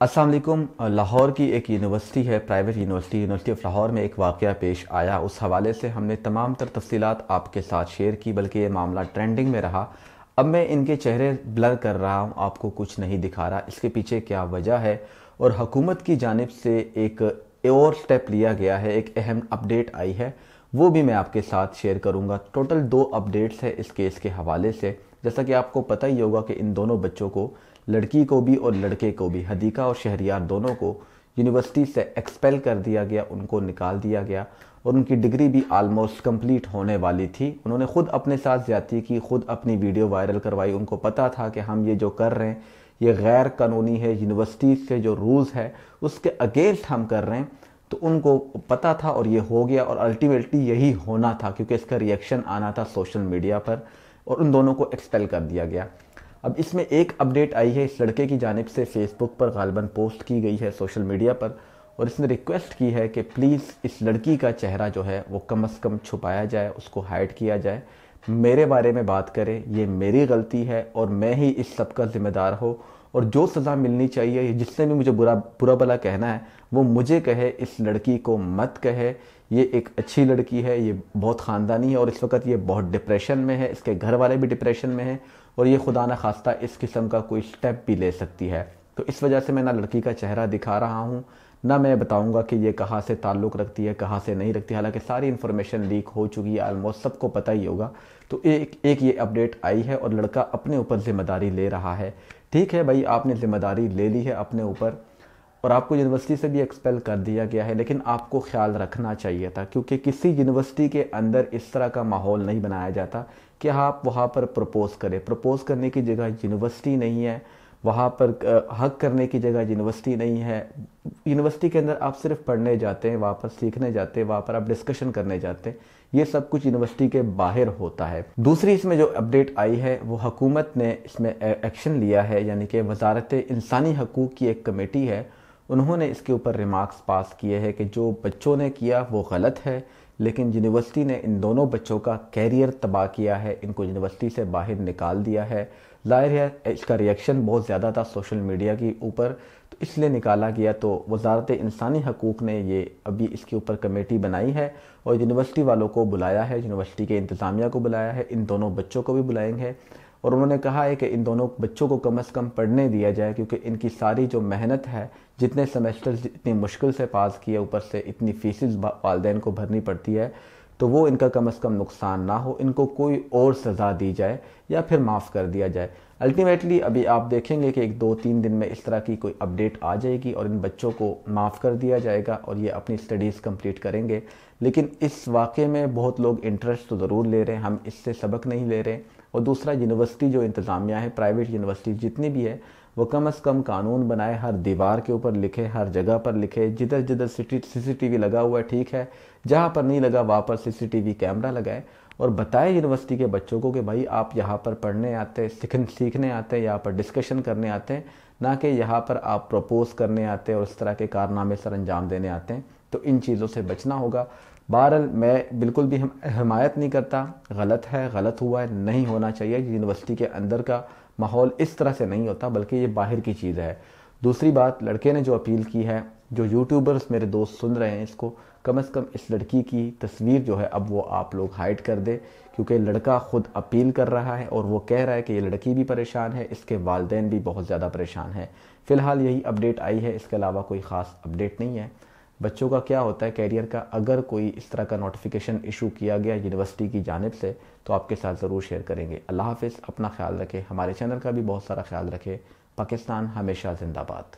असल लाहौर की एक यूनिवर्सिटी है private university university of Lahore में एक वाक़ पेश आया उस हवाले से हमने तमाम तर तफसीत आपके साथ शेयर की बल्कि ये मामला ट्रेंडिंग में रहा अब मैं इनके चेहरे ब्लर कर रहा हूँ आपको कुछ नहीं दिखा रहा इसके पीछे क्या वजह है और हकूमत की जानब से एक और स्टेप लिया गया है एक अहम अपडेट आई है वो भी मैं आपके साथ शेयर करूँगा टोटल दो अपडेट्स है इस केस के हवाले से जैसा कि आपको पता ही होगा कि इन दोनों बच्चों को लड़की को भी और लड़के को भी हदीका और शहरियार दोनों को यूनिवर्सिटी से एक्सपेल कर दिया गया उनको निकाल दिया गया और उनकी डिग्री भी आलमोस्ट कंप्लीट होने वाली थी उन्होंने खुद अपने साथ ज़्यादा की खुद अपनी वीडियो वायरल करवाई उनको पता था कि हम ये जो कर रहे हैं ये गैर कानूनी है यूनिवर्सिटीज़ के जो रूल्स है उसके अगेंस्ट हम कर रहे हैं तो उनको पता था और ये हो गया और अल्टीमेटली यही होना था क्योंकि इसका रिएक्शन आना था सोशल मीडिया पर और उन दोनों को एक्सपेल कर दिया गया अब इसमें एक अपडेट आई है इस लड़के की जानब से फेसबुक पर गालबन पोस्ट की गई है सोशल मीडिया पर और इसने रिक्वेस्ट की है कि प्लीज़ इस लड़की का चेहरा जो है वो कम अज़ कम छुपाया जाए उसको हाइड किया जाए मेरे बारे में बात करें ये मेरी गलती है और मैं ही इस सब का ज़िम्मेदार हो और जो सज़ा मिलनी चाहिए जिससे भी मुझे बुरा बुरा भला कहना है वो मुझे कहे इस लड़की को मत कहे ये एक अच्छी लड़की है ये बहुत ख़ानदानी है और इस वक्त ये बहुत डिप्रेशन में है इसके घर वाले भी डिप्रेशन में हैं और ये खुदा न खास्ता इस किस्म का कोई स्टेप भी ले सकती है तो इस वजह से मैं ना लड़की का चेहरा दिखा रहा हूँ ना मैं बताऊँगा कि ये कहाँ से ताल्लुक़ रखती है कहाँ से नहीं रखती हालांकि सारी इन्फॉर्मेशन लीक हो चुकी है आलमोस्ट सबको पता ही होगा तो एक एक ये अपडेट आई है और लड़का अपने ऊपर ज़िम्मेदारी ले रहा है ठीक है भाई आपने ज़िम्मेदारी ले ली है अपने ऊपर और आपको यूनिवर्सिटी से भी एक्सपेल कर दिया गया है लेकिन आपको ख्याल रखना चाहिए था क्योंकि किसी यूनिवर्सिटी के अंदर इस तरह का माहौल नहीं बनाया जाता कि हाँ, आप वहाँ पर प्रपोज़ करें प्रपोज़ करने की जगह यूनिवर्सिटी नहीं है वहाँ पर हक करने की जगह यूनिवर्सिटी नहीं है यूनिवर्सिटी के अंदर आप सिर्फ पढ़ने जाते हैं वहाँ पर सीखने जाते हैं वहाँ पर आप डिस्कशन करने जाते हैं ये सब कुछ यूनिवर्सिटी के बाहर होता है दूसरी इसमें जो अपडेट आई है वो हकूमत ने इसमें एक्शन लिया है यानी कि वजारत इंसानी हकूक़ की एक कमेटी है उन्होंने इसके ऊपर रिमार्क्स पास किए हैं कि जो बच्चों ने किया वो गलत है लेकिन यूनिवर्सिटी ने इन दोनों बच्चों का कैरियर तबाह किया है इनको यूनिवर्सिटी से बाहर निकाल दिया है जाहिर है इसका रिएक्शन बहुत ज़्यादा था सोशल मीडिया के ऊपर तो इसलिए निकाला गया तो वजारत इंसानी हकूक़ ने ये अभी इसके ऊपर कमेटी बनाई है और यूनिवर्सिटी वालों को बुलाया है यूनिवर्सिटी के इंतज़ामिया को बुलाया है इन दोनों बच्चों को भी बुलाएंगे और उन्होंने कहा है कि इन दोनों बच्चों को कम अज़ कम पढ़ने दिया जाए क्योंकि इनकी सारी जो मेहनत है जितने सेमेस्टर इतनी मुश्किल से पास किए ऊपर से इतनी फीसिस वालदेन को भरनी पड़ती है तो वो इनका कम अज़ कम नुकसान ना हो इनको कोई और सज़ा दी जाए या फिर माफ़ कर दिया जाए अल्टीमेटली अभी आप देखेंगे कि एक दो तीन दिन में इस तरह की कोई अपडेट आ जाएगी और इन बच्चों को माफ़ कर दिया जाएगा और ये अपनी स्टडीज़ कंप्लीट करेंगे लेकिन इस वाक़े में बहुत लोग इंटरेस्ट तो ज़रूर ले रहे हैं हम इससे सबक नहीं ले रहे हैं और दूसरा यूनिवर्सिटी जो इंतज़ामिया है प्राइवेट यूनिवर्सिटी जितनी भी है वो कम अज़ कम कानून बनाए हर दीवार के ऊपर लिखे हर जगह पर लिखे जिधर जिधर सी सी टी वी लगा हुआ है ठीक है जहाँ पर नहीं लगा वहाँ पर C C T V camera लगाए और बताए यूनिवर्सिटी के बच्चों को कि भाई आप यहाँ पर पढ़ने आते हैं सीखने आते हैं यहाँ पर डिस्कशन करने आते हैं ना कि यहाँ पर आप प्रपोज करने आते हैं और इस तरह के कारनामे सर अंजाम देने आते हैं तो इन चीज़ों से बचना होगा बहरहाल मैं बिल्कुल भी हम हमायत नहीं करता गलत है गलत हुआ है नहीं होना चाहिए यूनिवर्सिटी के अंदर का माहौल इस तरह से नहीं होता बल्कि ये बाहर की चीज़ है दूसरी बात लड़के ने जो अपील की है जो यूट्यूबर्स मेरे दोस्त सुन रहे हैं इसको कम अज़ कम इस लड़की की तस्वीर जो है अब वो आप लोग हाइड कर दें क्योंकि लड़का ख़ुद अपील कर रहा है और वो कह रहा है कि ये लड़की भी परेशान है इसके वालदेन भी बहुत ज़्यादा परेशान है फ़िलहाल यही अपडेट आई है इसके अलावा कोई ख़ास अपडेट नहीं है बच्चों का क्या होता है कैरियर का अगर कोई इस तरह का नोटिफिकेशन इशू किया गया यूनिवर्सिटी की जानब से तो आपके साथ ज़रूर शेयर करेंगे अल्लाह हाफ़ अपना ख्याल रखें हमारे चैनल का भी बहुत सारा ख्याल रखें पाकिस्तान हमेशा जिंदाबाद